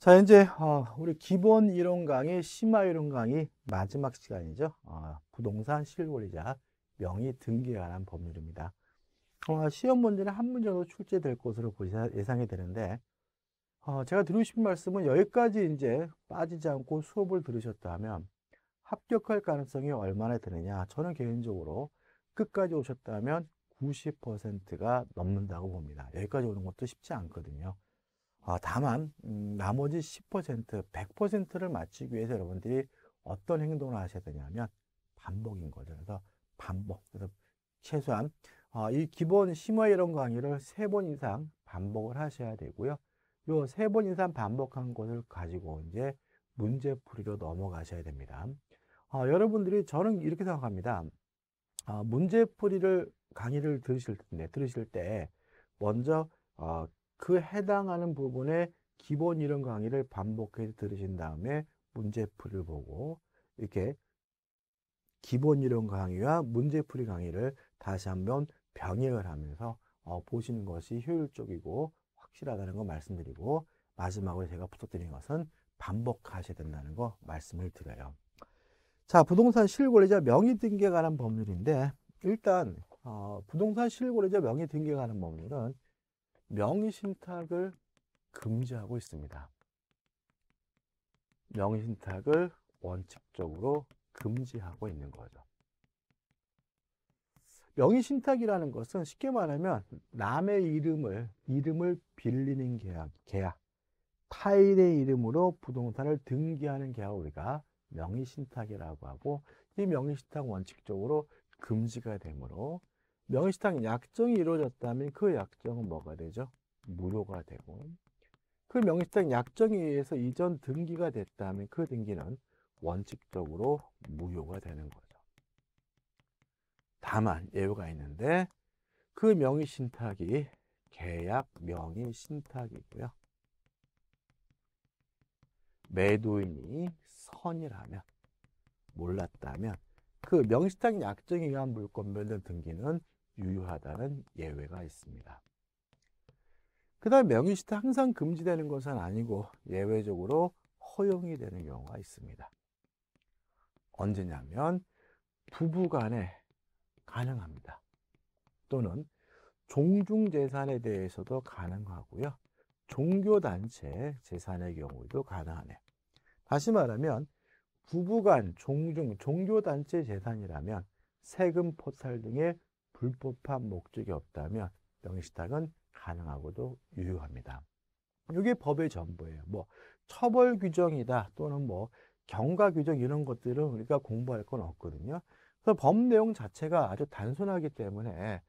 자 이제 어, 우리 기본 이론 강의 심화 이론 강의 마지막 시간이죠 어, 부동산 실권리자 명의 등기에 관한 법률입니다 어, 시험 문제는 한 문제 로 출제될 것으로 예상이 되는데 제가 드리고 싶은 말씀은 여기까지 이제 빠지지 않고 수업을 들으셨다면 합격할 가능성이 얼마나 되느냐 저는 개인적으로 끝까지 오셨다면 90%가 넘는다고 봅니다 여기까지 오는 것도 쉽지 않거든요 어, 다만 음, 나머지 10%, 100%를 맞추기 위해서 여러분들이 어떤 행동을 하셔야 되냐면 반복인 거죠. 그래서 반복. 그래서 최소한 어, 이 기본 심화 이론 강의를 세 번 이상 반복을 하셔야 되고요. 요 세 번 이상 반복한 것을 가지고 이제 문제풀이로 넘어가셔야 됩니다. 어, 여러분들이 저는 이렇게 생각합니다. 어, 문제풀이를 강의를 들으실 때 들으실 때 먼저 어, 그 해당하는 부분의 기본 이론 강의를 반복해서 들으신 다음에 문제풀이를 보고 이렇게 기본 이론 강의와 문제풀이 강의를 다시 한번 병행을 하면서 어, 보시는 것이 효율적이고 확실하다는 거 말씀드리고 마지막으로 제가 부탁드리는 것은 반복하셔야 된다는 거 말씀을 드려요. 자, 부동산 실거래자 명의 등기에 관한 법률인데 일단 어, 부동산 실거래자 명의 등기에 관한 법률은 명의신탁을 금지하고 있습니다. 명의신탁을 원칙적으로 금지하고 있는 거죠. 명의신탁이라는 것은 쉽게 말하면 남의 이름을 이름을 빌리는 계약, 계약 타인의 이름으로 부동산을 등기하는 계약 우리가 명의신탁이라고 하고 이 명의신탁 원칙적으로 금지가 되므로 명시탕 약정이 이루어졌다면 그 약정은 뭐가 되죠? 무효가 되고 그 명시탕 약정에 의해서 이전 등기가 됐다면 그 등기는 원칙적으로 무효가 되는 거죠. 다만 예외가 있는데 그 명의 신탁이 계약 명의 신탁이고요. 매도인이 선이라면 몰랐다면 그 명시탁 약정에 의한 물권 변동 등기는 유효하다는 예외가 있습니다. 그 다음 명의시태 항상 금지되는 것은 아니고 예외적으로 허용이 되는 경우가 있습니다. 언제냐면 부부 간에 가능합니다. 또는 종중 재산에 대해서도 가능하고요. 종교단체 재산의 경우도 가능하네요. 다시 말하면 부부간 종중 종교단체 재산이라면 세금 포탈 등의 불법한 목적이 없다면 명의신탁은 가능하고도 유효합니다. 이게 법의 전부예요. 뭐 처벌 규정이다 또는 뭐 경과 규정 이런 것들은 우리가 공부할 건 없거든요. 그래서 법 내용 자체가 아주 단순하기 때문에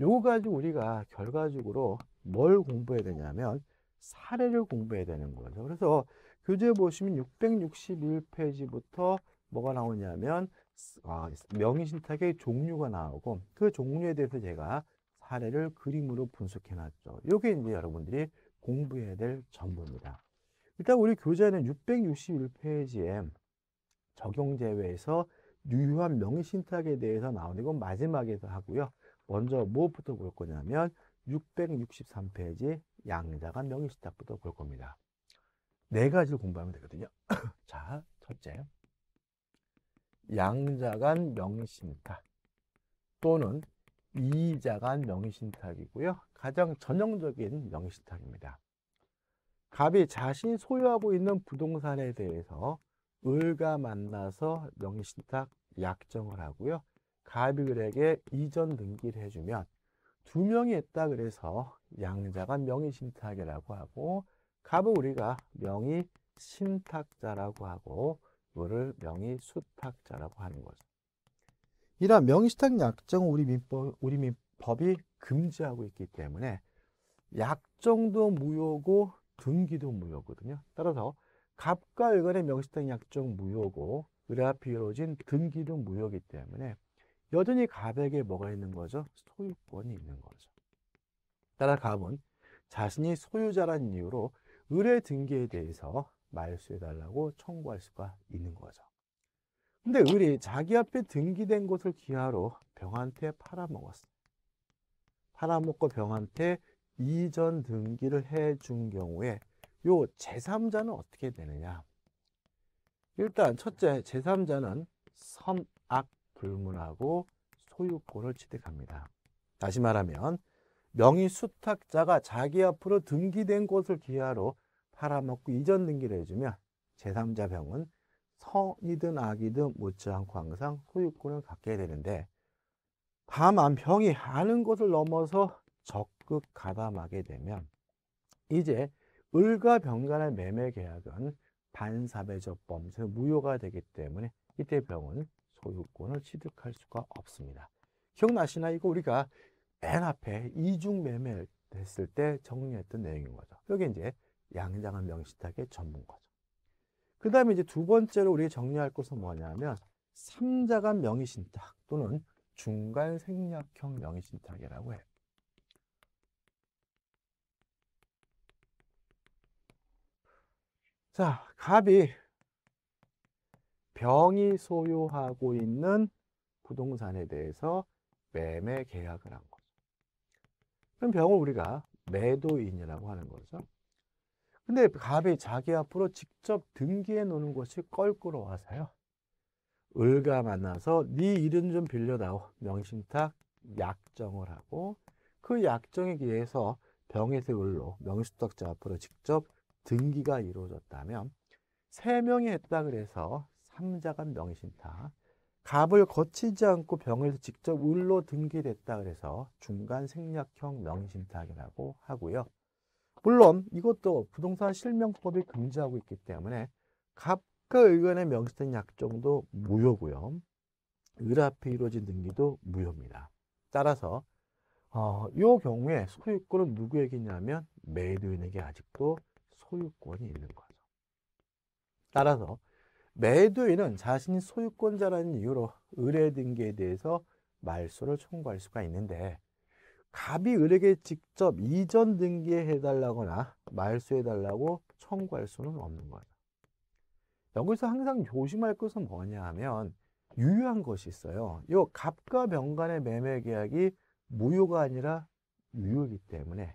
요거 가지고 우리가 결과적으로 뭘 공부해야 되냐면 사례를 공부해야 되는 거죠. 그래서 교재 보시면 661페이지부터 뭐가 나오냐면 아, 명의신탁의 종류가 나오고 그 종류에 대해서 제가 사례를 그림으로 분석해놨죠. 이게 이제 여러분들이 공부해야 될 전부입니다. 일단 우리 교재는 661페이지에 적용제외에서 유효한 명의신탁에 대해서 나오는 건 마지막에서 하고요. 먼저 무엇부터 볼 거냐면 663페이지 양자간 명의신탁부터 볼 겁니다. 네 가지를 공부하면 되거든요. 자, 첫째. 양자간 명신탁 의 또는 이자간 명신탁이고요. 가장 전형적인 명신탁입니다. 갑이 자신이 소유하고 있는 부동산에 대해서 을과 만나서 명신탁 약정을 하고요. 갑이 을에게 이전 등기를 해주면 두 명이 있다 그래서 양자간 명의신탁이라고 하고 갑은 우리가 명의신탁자라고 하고 그거를 명의수탁자라고 하는 거죠. 이러 명의수탁 약정은 우리 민법 우리 민법이 금지하고 있기 때문에 약정도 무효고 등기도 무효거든요. 따라서 갑과 을간의 명의수탁 약정 무효고 을에 비로진 등기도 무효이기 때문에 여전히 갑에게 뭐가 있는 거죠? 소유권이 있는 거죠. 따라 갑은 자신이 소유자란 이유로 을의 등기에 대해서 말소해달라고 청구할 수가 있는 거죠. 근데 을이 자기 앞에 등기된 것을 기하로 병한테 팔아먹었어. 팔아먹고 병한테 이전 등기를 해준 경우에 요 제3자는 어떻게 되느냐. 일단 첫째 제3자는 선악 불문하고 소유권을 취득합니다. 다시 말하면 명의 수탁자가 자기 앞으로 등기된 것을 기하로 팔아먹고 이전 등기를 해주면 제3자 병은 성이든 악이든 묻지않고 항상 소유권을 갖게 되는데 다만 병이 아는 것을 넘어서 적극 가담하게 되면 이제 을과 병 간의 매매 계약은 반사배적 범죄 무효가 되기 때문에 이때 병은 소유권을 취득할 수가 없습니다. 기억나시나? 이거 우리가 맨 앞에 이중 매매를 했을 때 정리했던 내용인 거죠. 여기 이제 양장을 명시하게 전문과정. 그 다음에 이제 두 번째로 우리가 정리할 것은 뭐냐면 삼자간 명의신탁 또는 중간 생략형 명의신탁이라고 해요. 자, 갑이 병이 소유하고 있는 부동산에 대해서 매매 계약을 한 거죠. 그럼 병을 우리가 매도인이라고 하는 거죠. 근데 갑이 자기 앞으로 직접 등기해 놓는 것이 껄끄러워서요. 을과 만나서 네 일은 좀 빌려다오. 명신탁 약정을 하고 그 약정에 의해서 병에서 을로 명신탁자 앞으로 직접 등기가 이루어졌다면 세명이 했다 그래서 삼자간 명신탁 갑을 거치지 않고 병에서 직접 을로 등기됐다 그래서 중간 생략형 명신탁이라고 하고요. 물론 이것도 부동산 실명법이 금지하고 있기 때문에 각각 의견의 명시된 약정도 무효고요. 을 앞에 이루어진 등기도 무효입니다. 따라서 어, 경우에 소유권은 누구에게냐면 매도인에게 아직도 소유권이 있는 거죠. 따라서 매도인은 자신이 소유권자라는 이유로 의 등기에 대해서 말소를 청구할 수가 있는데 갑이 을에게 직접 이전 등기해 달라거나 말소해 달라고 청구할 수는 없는 거예요. 여기서 항상 조심할 것은 뭐냐 하면 유효한 것이 있어요. 요 갑과 병간의 매매 계약이 무효가 아니라 유효이기 때문에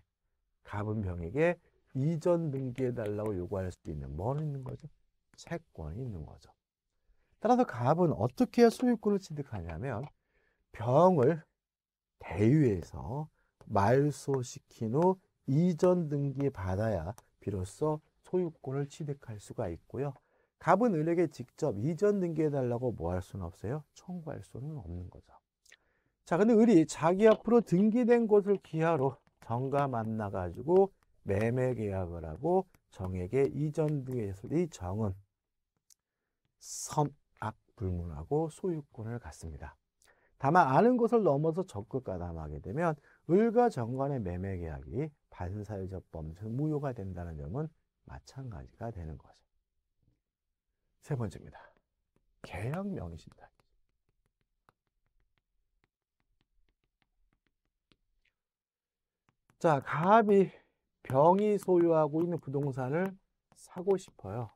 갑은 병에게 이전 등기해 달라고 요구할 수 있는 뭐 있는 거죠? 채권이 있는 거죠. 따라서 갑은 어떻게 소유권을 취득하냐면 병을 대위에서 말소시킨 후 이전 등기 받아야 비로소 소유권을 취득할 수가 있고요. 갑은 을에게 직접 이전 등기해달라고 뭐 할 수는 없어요? 청구할 수는 없는 거죠. 자, 근데 을이 자기 앞으로 등기된 곳을 기하로 정가 만나가지고 매매 계약을 하고 정에게 이전 등기해서이 정은 선악 불문하고 소유권을 갖습니다. 다만 아는 것을 넘어서 적극 가담하게 되면 을과 정관의 매매 계약이 반사회적 범죄 무효가 된다는 점은 마찬가지가 되는 거죠. 세 번째입니다. 계약 명의신탁. 자, 갑이 병이 소유하고 있는 부동산을 사고 싶어요.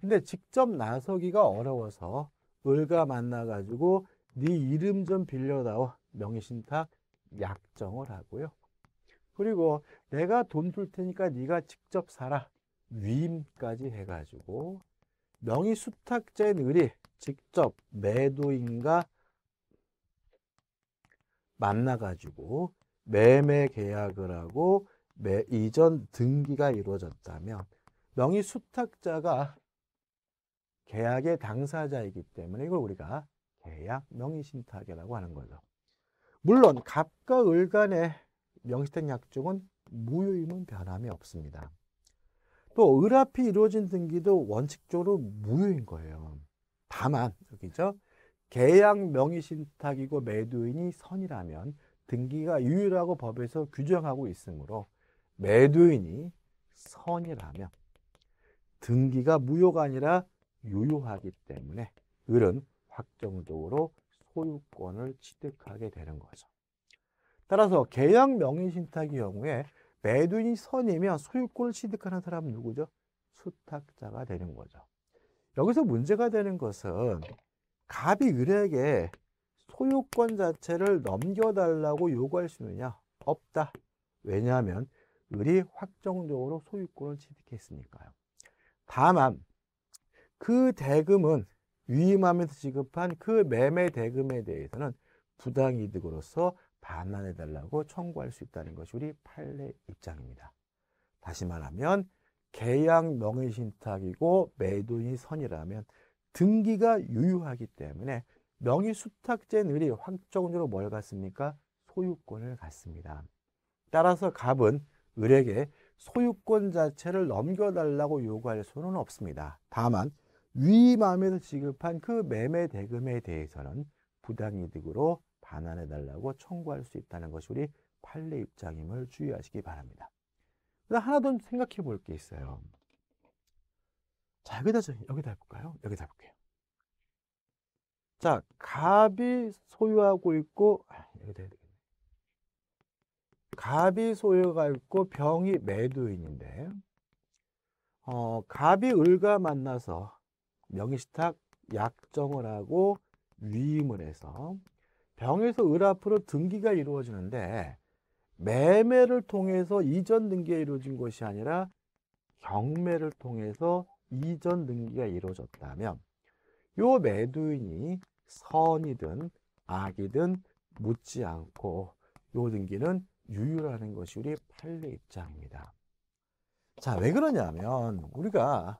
근데 직접 나서기가 어려워서 을과 만나가지고 네 이름 좀 빌려다오 명의신탁 약정을 하고요. 그리고 내가 돈 줄 테니까 네가 직접 사라 위임까지 해가지고 명의 수탁자인 을이 직접 매도인과 만나가지고 매매 계약을 하고 매, 이전 등기가 이루어졌다면 명의 수탁자가 계약의 당사자이기 때문에 이걸 우리가 계약 명의신탁이라고 하는 거죠. 물론 갑과 을 간의 명시된 약정은 무효임은 변함이 없습니다. 또 을 앞이 이루어진 등기도 원칙적으로 무효인 거예요. 다만 여기죠. 계약 명의신탁이고 매도인이 선이라면 등기가 유효라고 법에서 규정하고 있으므로 매도인이 선이라면 등기가 무효가 아니라 유효하기 때문에 을은 확정적으로 소유권을 취득하게 되는 거죠. 따라서 계약 명의 신탁의 경우에 매도인이 선이면 소유권을 취득하는 사람은 누구죠? 수탁자가 되는 거죠. 여기서 문제가 되는 것은 갑이 을에게 소유권 자체를 넘겨달라고 요구할 수 있느냐? 없다. 왜냐하면 을이 확정적으로 소유권을 취득했으니까요. 다만 그 대금은 위임하면서 지급한 그 매매 대금에 대해서는 부당이득으로서 반환해달라고 청구할 수 있다는 것이 우리 판례 입장입니다. 다시 말하면 계약 명의신탁이고 매도인 선이라면 등기가 유효하기 때문에 명의수탁제늘이 확정적으로 뭘 갖습니까? 소유권을 갖습니다. 따라서 갑은 을에게 소유권 자체를 넘겨달라고 요구할 수는 없습니다. 다만 위마음에서 지급한 그 매매 대금에 대해서는 부당이득으로 반환해 달라고 청구할 수 있다는 것이 우리 판례 입장임을 주의하시기 바랍니다. 그다음 하나 더 생각해 볼 게 있어요. 자, 여기다 여기다 볼까요? 여기다 볼게요. 자, 갑이 소유하고 있고 아, 여기다 해야 되겠네. 갑이 소유가 있고 병이 매도인인데 어, 갑이 을과 만나서 명의시탁 약정을 하고 위임을 해서 병에서 을 앞으로 등기가 이루어지는데 매매를 통해서 이전 등기가 이루어진 것이 아니라 경매를 통해서 이전 등기가 이루어졌다면 요 매도인이 선이든 악이든 묻지 않고 요 등기는 유효라는 것이 우리 판례 입장입니다. 자, 왜 그러냐면 우리가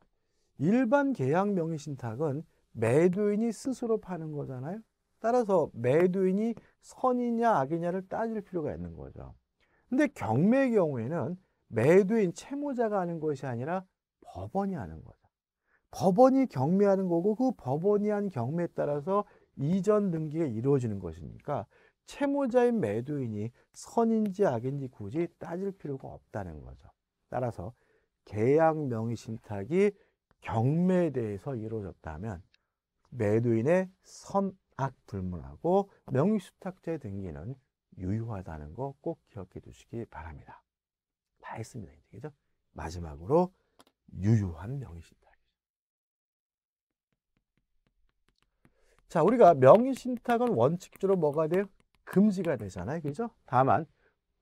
일반 계약 명의신탁은 매도인이 스스로 파는 거잖아요. 따라서 매도인이 선이냐 악이냐를 따질 필요가 있는 거죠. 근데 경매의 경우에는 매도인 채무자가 하는 것이 아니라 법원이 하는 거죠. 법원이 경매하는 거고 그 법원이 한 경매에 따라서 이전 등기가 이루어지는 것이니까 채무자인 매도인이 선인지 악인지 굳이 따질 필요가 없다는 거죠. 따라서 계약 명의 신탁이 경매에 대해서 이루어졌다면 매도인의 선악 불문하고 명의수탁자의 등기는 유효하다는 거 꼭 기억해 두시기 바랍니다. 다 했습니다. 이제 그죠? 마지막으로 유효한 명의신탁. 자, 우리가 명의신탁은 원칙적으로 뭐가 돼요? 금지가 되잖아요. 그죠? 다만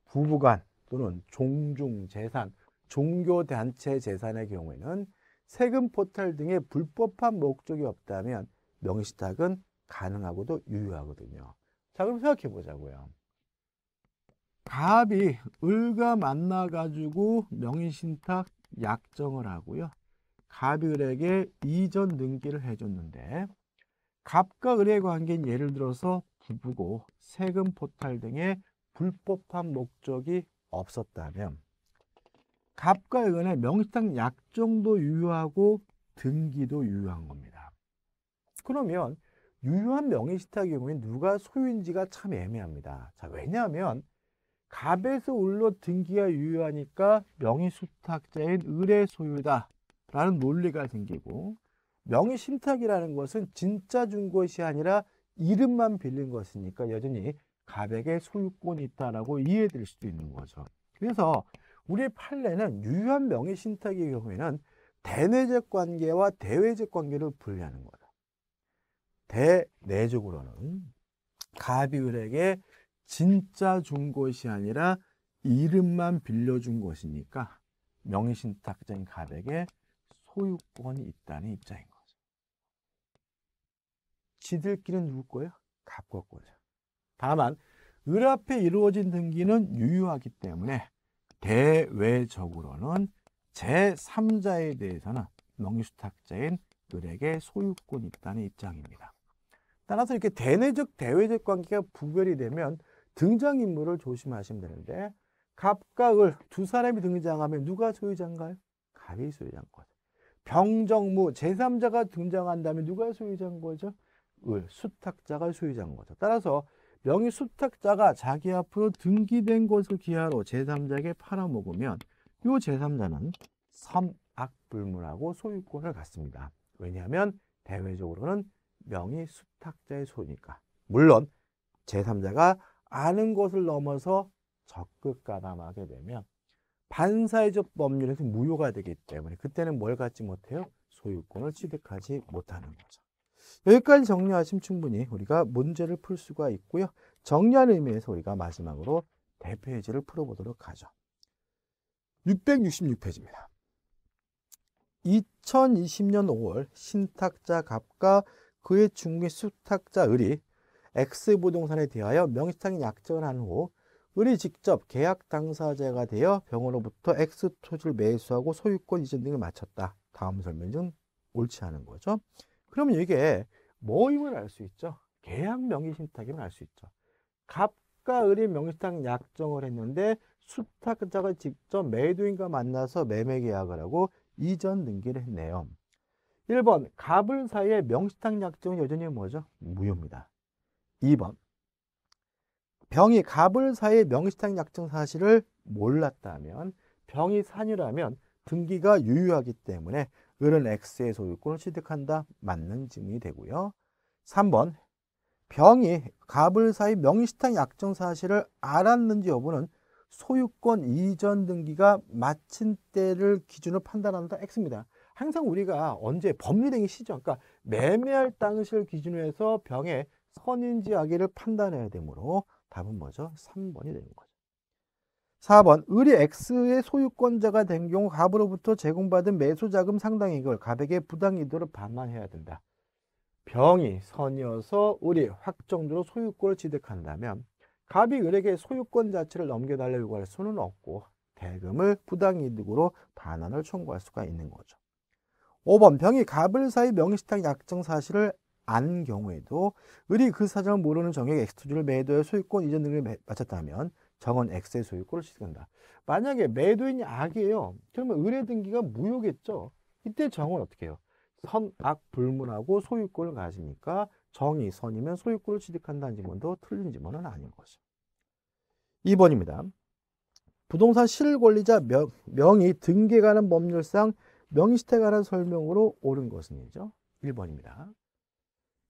부부간 또는 종중 재산, 종교단체 재산의 경우에는 세금 포탈 등의 불법한 목적이 없다면 명의신탁은 가능하고도 유효하거든요. 자, 그럼 생각해 보자고요. 갑이 을과 만나가지고 명의신탁 약정을 하고요. 갑이 을에게 이전 등기를 해줬는데 갑과 을의 관계는 예를 들어서 부부고 세금 포탈 등의 불법한 목적이 없었다면 갑과 을간의 명시상 약정도 유효하고 등기도 유효한 겁니다. 그러면 유효한 명의시탁의 경우엔 누가 소유인지가 참 애매합니다. 자, 왜냐하면 갑에서 을로 등기가 유효하니까 명의수탁자인 을의 소유다라는 논리가 생기고 명의신탁이라는 것은 진짜 준 것이 아니라 이름만 빌린 것이니까 여전히 갑에게 소유권이 있다라 이해될 수도 있는 거죠. 그래서 우리 판례는 유효한 명의 신탁의 경우에는 대내적 관계와 대외적 관계를 분리하는 거다. 대내적으로는 가비울에게 진짜 준 것이 아니라 이름만 빌려준 것이니까 명의신탁자인 갑에 소유권이 있다는 입장인 거죠. 지들끼리는 누구 거예요? 갑과 거죠. 다만 을 앞에 이루어진 등기는 유효하기 때문에 대외적으로는 제3자에 대해서는 명의수탁자인 을에게 소유권이 있다는 입장입니다. 따라서 이렇게 대내적 대외적 관계가 구별이 되면 등장인물을 조심하시면 되는데 갑과 을두 사람이 등장하면 누가 소유자인가요? 갑이 소유자인 거죠. 병정무 제3자가 등장한다면 누가 소유자인 거죠? 을 수탁자가 소유자인 거죠. 따라서 명의 수탁자가 자기 앞으로 등기된 것을 기하로 제3자에게 팔아먹으면 이 제3자는 섬악불문하고 소유권을 갖습니다. 왜냐하면 대외적으로는 명의 수탁자의 소유니까. 물론 제3자가 아는 것을 넘어서 적극 가담하게 되면 반사회적 법률에서 무효가 되기 때문에 그때는 뭘 갖지 못해요? 소유권을 취득하지 못하는 거죠. 여기까지 정리하시면 충분히 우리가 문제를 풀 수가 있고요. 정리하는 의미에서 우리가 마지막으로 대페이지를 풀어보도록 하죠. 666페이지입니다. 2020년 5월 신탁자 갑과 그의 중개 수탁자 을이 X부동산에 대하여 명시상의 약정한 을후 을이 직접 계약 당사자가 되어 병원으로부터 X 토지를 매수하고 소유권 이전 등을 마쳤다. 다음 설명 중 옳지 않은 거죠. 그러면 이게 모임을 알 수 있죠. 계약 명의 신탁임을 알 수 있죠. 갑과 을이 명의신탁 약정을 했는데 수탁자가 직접 매도인과 만나서 매매 계약을 하고 이전 등기를 했네요. 1번 갑을 사이에 명시탁 약정은 여전히 뭐죠? 무효입니다. 2번 병이 갑을 사이에 명시탁 약정 사실을 몰랐다면 병이 산이라면 등기가 유효하기 때문에 을은 X의 소유권을 취득한다. 맞는 증이 되고요. 3번 병이 가불사의 명의시탁 약정 사실을 알았는지 여부는 소유권 이전 등기가 마친 때를 기준으로 판단한다. X입니다. 항상 우리가 언제 법률행위 시죠. 그러니까 매매할 당시를 기준으로 해서 병의 선인지 악의를 판단해야 되므로 답은 뭐죠? 3번이 되는 거죠. 4번 을이 X의 소유권자가 된 경우 갑으로부터 제공받은 매수자금 상당액을 갑에게 부당이득으로 반환해야 된다. 병이 선이어서 을이 확정적으로 소유권을 취득한다면 갑이 을에게 소유권 자체를 넘겨달라 요구할 수는 없고 대금을 부당이득으로 반환을 청구할 수가 있는 거죠. 5번 병이 갑을 사이 명의시탁 약정 사실을 안 경우에도 을이 그 사정을 모르는 정액 X토지를 매도해 소유권 이전 등을 마쳤다면 정원 X의 소유권을 취득한다. 만약에 매도인이 악이에요. 그러면 의뢰 등기가 무효겠죠. 이때 정은 어떻게 해요? 선, 악, 불문하고 소유권을 가지니까 정이 선이면 소유권을 취득한다는 지문도 틀린 지문은 아닌 거죠. 2번입니다. 부동산 실권리자 명, 명의 등기에 관한 법률상 명의시탁에 관한 설명으로 옳은 것은 이죠. 1번입니다.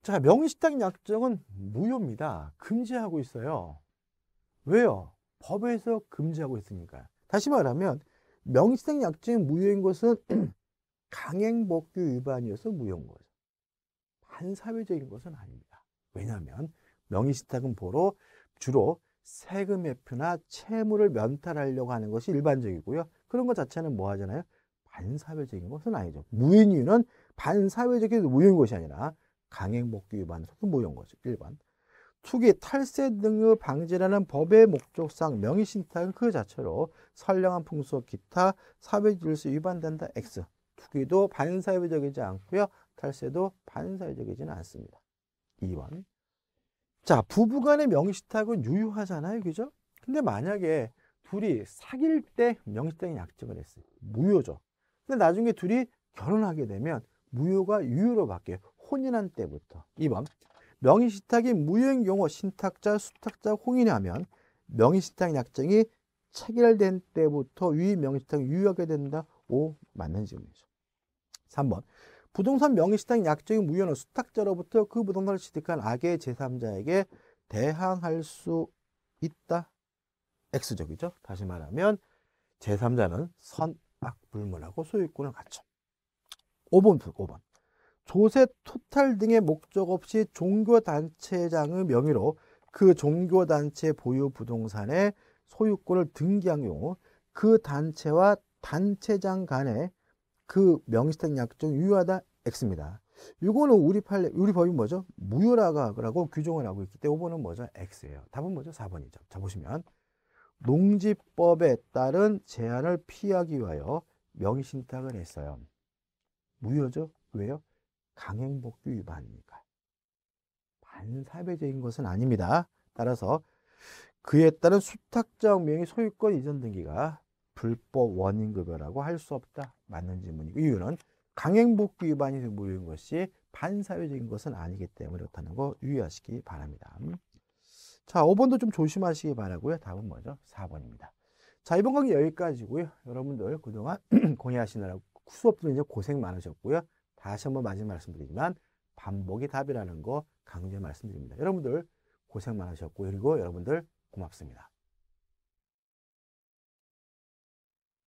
자, 명의시탁 약정은 무효입니다. 금지하고 있어요. 왜요? 법에서 금지하고 있으니까. 다시 말하면 명시상 약증 무효인 것은 강행복규 위반이어서 무효인 거죠. 반사회적인 것은 아닙니다. 왜냐하면 명의신탁은 보로 주로 세금회표나 채무를 면탈하려고 하는 것이 일반적이고요. 그런 것 자체는 뭐 하잖아요? 반사회적인 것은 아니죠. 무인유는 반사회적인 무효인 것이 아니라 강행복규 위반 속도 무효인 거죠. 1번. 투기, 탈세 등의 방지라는 법의 목적상 명의신탁은 그 자체로 선량한 풍속, 기타, 사회질서 위반된다. X. 투기도 반사회적이지 않고요. 탈세도 반사회적이지는 않습니다. 2번. 자, 부부간의 명의신탁은 유효하잖아요. 그죠? 근데 만약에 둘이 사귈 때 명의신탁이 약정을 했어요. 무효죠. 근데 나중에 둘이 결혼하게 되면 무효가 유효로 바뀌어요. 혼인한 때부터. 2번. 명의신탁이 무효행 용어 신탁자, 수탁자, 홍인하면 명의신탁 약정이 체결된 때부터 위의 명의신탁이 유효하게 된다. 오 맞는 질문이죠. 3번 부동산 명의신탁 약정이 무효는 수탁자로부터 그 부동산을 취득한 악의 제3자에게 대항할 수 있다. X적이죠. 다시 말하면 제3자는 선악불문하고 소유권을 갖죠. 5번, 5번. 조세 토탈 등의 목적 없이 종교단체장의 명의로 그 종교단체 보유 부동산의 소유권을 등기한 경우 그 단체와 단체장 간의 그 명시된 약정 유효하다 X입니다. 이거는 우리 판례, 우리 법이 뭐죠? 무효라고 규정을 하고 있기 때문에 5번은 뭐죠? X예요. 답은 뭐죠? 4번이죠. 자, 보시면 농지법에 따른 제한을 피하기 위하여 명의신탁을 했어요. 무효죠? 왜요? 강행복귀 위반입니까? 반사회적인 것은 아닙니다. 따라서 그에 따른 수탁적 명의 소유권 이전 등기가 불법 원인급여라고 할 수 없다. 맞는 질문이고 이유는 강행복귀 위반이 모인 것이 반사회적인 것은 아니기 때문에 그렇다는 거 유의하시기 바랍니다. 자, 5번도 좀 조심하시기 바라고요. 답은 뭐죠? 4번입니다. 자, 이번 강의 여기까지고요. 여러분들 그동안 공부하시느라고 수업 들 이제 고생 많으셨고요. 다시 한번 마지막 말씀드리지만 반복이 답이라는 거 강조해 말씀드립니다. 여러분들 고생 많으셨고 그리고 여러분들 고맙습니다.